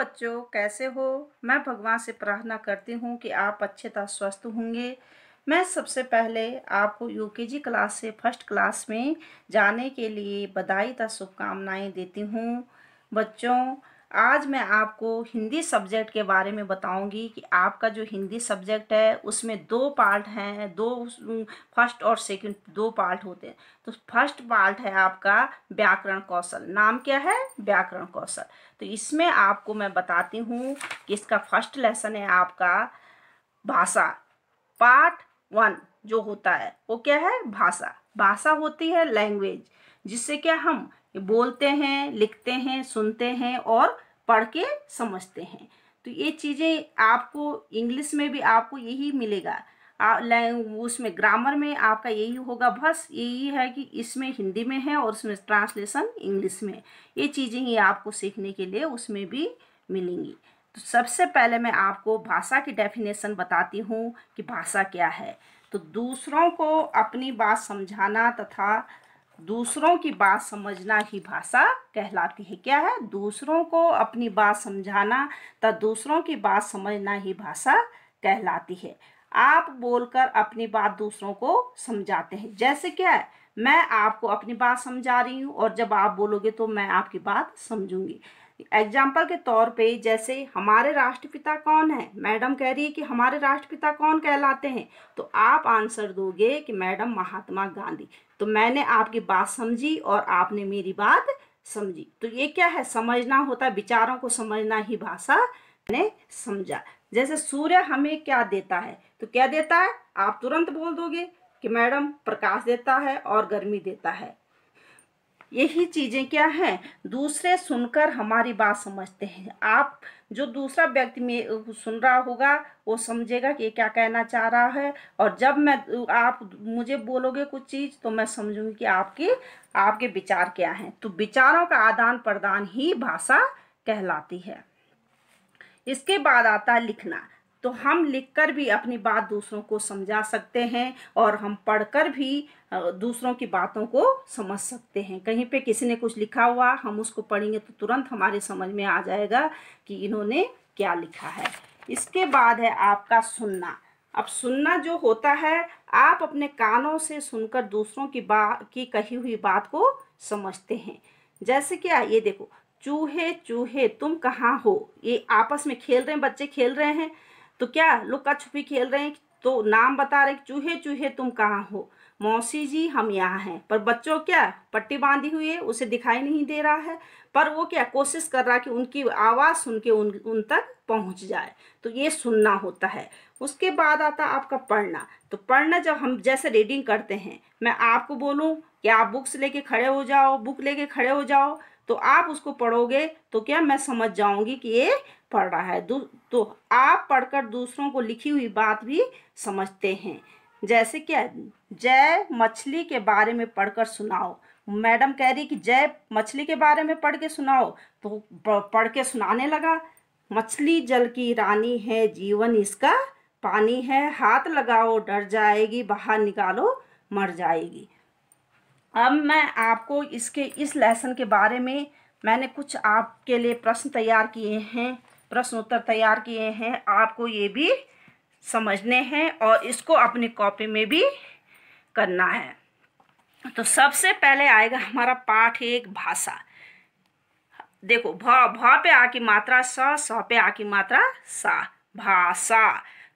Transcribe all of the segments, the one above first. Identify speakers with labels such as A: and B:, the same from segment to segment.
A: बच्चों कैसे हो मैं भगवान से प्रार्थना करती हूँ कि आप तरह स्वस्थ होंगे मैं सबसे पहले आपको यूकेजी क्लास से फर्स्ट क्लास में जाने के लिए बधाई तथा शुभकामनाएं देती हूँ बच्चों आज मैं आपको हिंदी सब्जेक्ट के बारे में बताऊंगी कि आपका जो हिंदी सब्जेक्ट है उसमें दो पार्ट हैं दो फर्स्ट और सेकंड दो पार्ट होते हैं तो फर्स्ट पार्ट है आपका व्याकरण कौशल नाम क्या है व्याकरण कौशल तो इसमें आपको मैं बताती हूँ कि इसका फर्स्ट लेसन है आपका भाषा पार्ट वन जो होता है वो क्या है भाषा भाषा होती है लैंग्वेज जिससे क्या हम बोलते हैं लिखते हैं सुनते हैं और पढ़ के समझते हैं तो ये चीज़ें आपको इंग्लिश में भी आपको यही मिलेगा उसमें ग्रामर में आपका यही होगा बस यही है कि इसमें हिंदी में है और उसमें ट्रांसलेशन इंग्लिश में ये चीज़ें ही आपको सीखने के लिए उसमें भी मिलेंगी तो सबसे पहले मैं आपको भाषा की डेफिनेशन बताती हूँ कि भाषा क्या है तो दूसरों को अपनी बात समझाना तथा दूसरों की बात समझना ही भाषा कहलाती है क्या है दूसरों को अपनी बात समझाना तथा दूसरों की बात समझना ही भाषा कहलाती है आप बोलकर अपनी बात दूसरों को समझाते हैं जैसे क्या है मैं आपको अपनी बात समझा रही हूँ और जब आप बोलोगे तो मैं आपकी बात समझूंगी एग्जाम्पल के तौर पे जैसे हमारे राष्ट्रपिता कौन है मैडम कह रही है कि हमारे राष्ट्रपिता कौन कहलाते हैं तो आप आंसर दोगे कि मैडम महात्मा गांधी तो मैंने आपकी बात समझी और आपने मेरी बात समझी तो ये क्या है समझना होता है विचारों को समझना ही भाषा ने समझा जैसे सूर्य हमें क्या देता है तो क्या देता है आप तुरंत बोल दोगे कि मैडम प्रकाश देता है और गर्मी देता है यही चीज़ें क्या हैं दूसरे सुनकर हमारी बात समझते हैं आप जो दूसरा व्यक्ति में सुन रहा होगा वो समझेगा कि ये क्या कहना चाह रहा है और जब मैं आप मुझे बोलोगे कुछ चीज़ तो मैं समझूंगी कि आपके आपके विचार क्या हैं तो विचारों का आदान प्रदान ही भाषा कहलाती है इसके बाद आता है लिखना तो हम लिखकर भी अपनी बात दूसरों को समझा सकते हैं और हम पढ़कर भी दूसरों की बातों को समझ सकते हैं कहीं पे किसी ने कुछ लिखा हुआ हम उसको पढ़ेंगे तो तुरंत हमारे समझ में आ जाएगा कि इन्होंने क्या लिखा है इसके बाद है आपका सुनना अब सुनना जो होता है आप अपने कानों से सुनकर दूसरों की बात की कही हुई बात को समझते हैं जैसे कि ये देखो चूहे चूहे तुम कहाँ हो ये आपस में खेल रहे हैं बच्चे खेल रहे हैं तो क्या लुका छुपी खेल रहे हैं तो नाम बता रहे चूहे चूहे तुम कहाँ हो मौसी जी हम यहाँ हैं पर बच्चों क्या पट्टी बांधी हुई है उसे दिखाई नहीं दे रहा है पर वो क्या कोशिश कर रहा है कि उनकी आवाज़ सुन के उन उन तक पहुँच जाए तो ये सुनना होता है उसके बाद आता आपका पढ़ना तो पढ़ना जब हम जैसे रीडिंग करते हैं मैं आपको बोलूँ कि आप बुक्स लेके खड़े हो जाओ बुक लेके खड़े हो जाओ तो आप उसको पढ़ोगे तो क्या मैं समझ जाऊँगी कि ये पढ़ रहा है तो आप पढ़कर दूसरों को लिखी हुई बात भी समझते हैं जैसे क्या जय मछली के बारे में पढ़कर सुनाओ मैडम कह रही कि जय मछली के बारे में पढ़ के सुनाओ तो पढ़ के सुनाने लगा मछली जल की रानी है जीवन इसका पानी है हाथ लगाओ डर जाएगी बाहर निकालो मर जाएगी अब मैं आपको इसके इस लेसन के बारे में मैंने कुछ आपके लिए प्रश्न तैयार किए हैं प्रश्न उत्तर तैयार किए हैं आपको ये भी समझने हैं और इसको अपनी कॉपी में भी करना है तो सबसे पहले आएगा हमारा पाठ एक भाषा देखो भ भ पे आ की मात्रा स स पे आ की मात्रा सा भाषा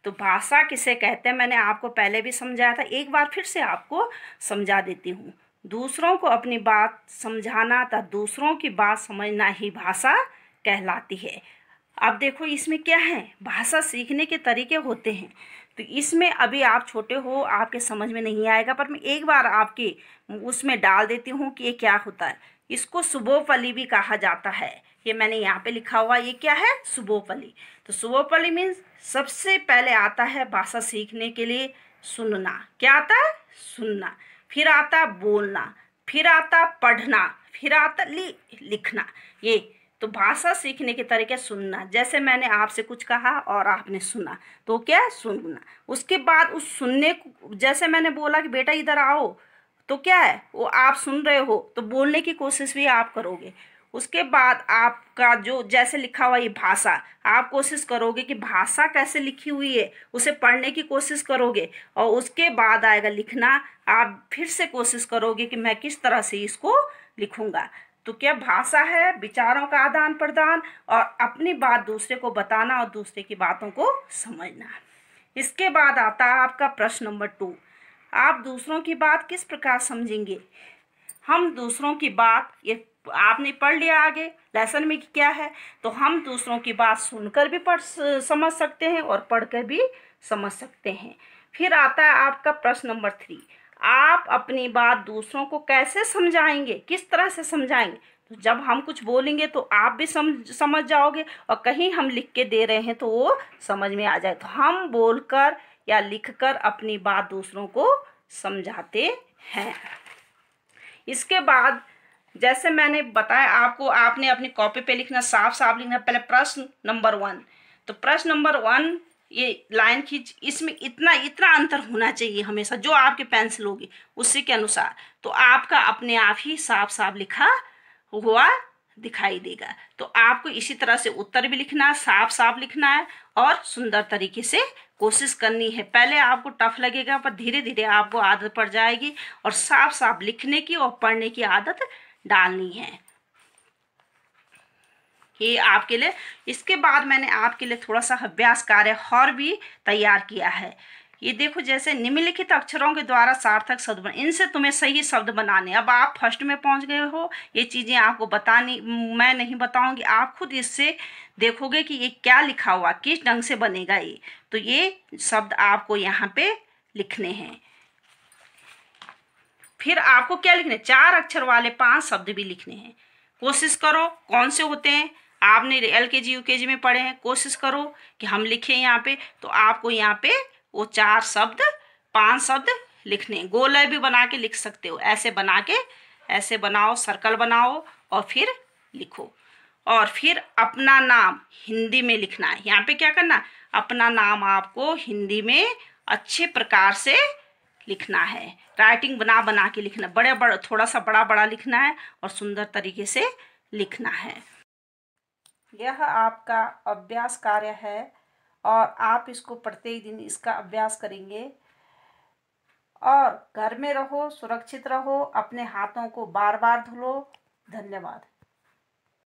A: तो भाषा किसे कहते हैं मैंने आपको पहले भी समझाया था एक बार फिर से आपको समझा देती हूँ दूसरों को अपनी बात समझाना तथा दूसरों की बात समझना ही भाषा कहलाती है अब देखो इसमें क्या है भाषा सीखने के तरीके होते हैं तो इसमें अभी आप छोटे हो आपके समझ में नहीं आएगा पर मैं एक बार आपके उसमें डाल देती हूँ कि ये क्या होता है इसको सुबोपली भी कहा जाता है ये मैंने यहाँ पे लिखा हुआ ये क्या है सुबोपली तो सुबोपली मीन्स सबसे पहले आता है भाषा सीखने के लिए सुनना क्या आता है सुनना फिर आता बोलना फिर आता पढ़ना फिर आता लि, लिखना ये तो भाषा सीखने के तरीके सुनना जैसे मैंने आपसे कुछ कहा और आपने सुना तो क्या सुनना उसके बाद उस सुनने जैसे मैंने बोला कि बेटा इधर आओ तो क्या है वो आप सुन रहे हो तो बोलने की कोशिश भी आप करोगे उसके बाद आपका जो जैसे लिखा हुआ ये भाषा आप कोशिश करोगे कि भाषा कैसे लिखी हुई है उसे पढ़ने की कोशिश करोगे और उसके बाद आएगा लिखना आप फिर से कोशिश करोगे कि मैं किस तरह से इसको लिखूंगा तो क्या भाषा है विचारों का आदान प्रदान और अपनी बात दूसरे को बताना और दूसरे की बातों को समझना इसके बाद आता है आपका प्रश्न नंबर टू आप दूसरों की बात किस प्रकार समझेंगे हम दूसरों की बात ये आपने पढ़ लिया आगे लेसन में क्या है तो हम दूसरों की बात सुनकर भी पढ़ समझ सकते हैं और पढ़कर भी समझ सकते हैं फिर आता है आपका प्रश्न नंबर थ्री आप अपनी बात दूसरों को कैसे समझाएंगे किस तरह से समझाएंगे तो जब हम कुछ बोलेंगे तो आप भी समझ समझ जाओगे और कहीं हम लिख के दे रहे हैं तो वो समझ में आ जाए तो हम बोलकर या लिखकर अपनी बात दूसरों को समझाते हैं इसके बाद जैसे मैंने बताया आपको आपने अपनी कॉपी पे लिखना साफ साफ लिखना पहले प्रश्न नंबर वन तो प्रश्न नंबर वन ये लाइन खींच इसमें इतना इतना अंतर होना चाहिए हमेशा जो आपके पेंसिल होगी उसी के अनुसार तो आपका अपने आप ही साफ साफ लिखा हुआ दिखाई देगा तो आपको इसी तरह से उत्तर भी लिखना है साफ साफ लिखना है और सुंदर तरीके से कोशिश करनी है पहले आपको टफ लगेगा पर धीरे धीरे आपको आदत पड़ जाएगी और साफ साफ लिखने की और पढ़ने की आदत डालनी है ये आपके लिए इसके बाद मैंने आपके लिए थोड़ा सा अभ्यास कार्य और भी तैयार किया है ये देखो जैसे निम्नलिखित अक्षरों के द्वारा सार्थक शब्द बन इनसे तुम्हें सही शब्द बनाने अब आप फर्स्ट में पहुंच गए हो ये चीज़ें आपको बतानी मैं नहीं बताऊंगी आप खुद इससे देखोगे कि ये क्या लिखा हुआ किस ढंग से बनेगा ये तो ये शब्द आपको यहाँ पे लिखने हैं फिर आपको क्या लिखने चार अक्षर वाले पांच शब्द भी लिखने हैं कोशिश करो कौन से होते हैं आपने एल के जी यू के जी में पढ़े हैं कोशिश करो कि हम लिखें यहाँ पे तो आपको यहाँ पे वो चार शब्द पांच शब्द लिखने गोलय भी बना के लिख सकते हो ऐसे बना के ऐसे बनाओ सर्कल बनाओ और फिर लिखो और फिर अपना नाम हिंदी में लिखना है यहाँ पे क्या करना अपना नाम आपको हिंदी में अच्छे प्रकार से लिखना है राइटिंग बना बना के लिखना बड़े बड़े थोड़ा सा बड़ा बड़ा लिखना है और सुंदर तरीके से लिखना है यह आपका अभ्यास कार्य है और आप इसको प्रत्येक दिन इसका अभ्यास करेंगे और घर में रहो सुरक्षित रहो अपने हाथों को बार बार धुलो धन्यवाद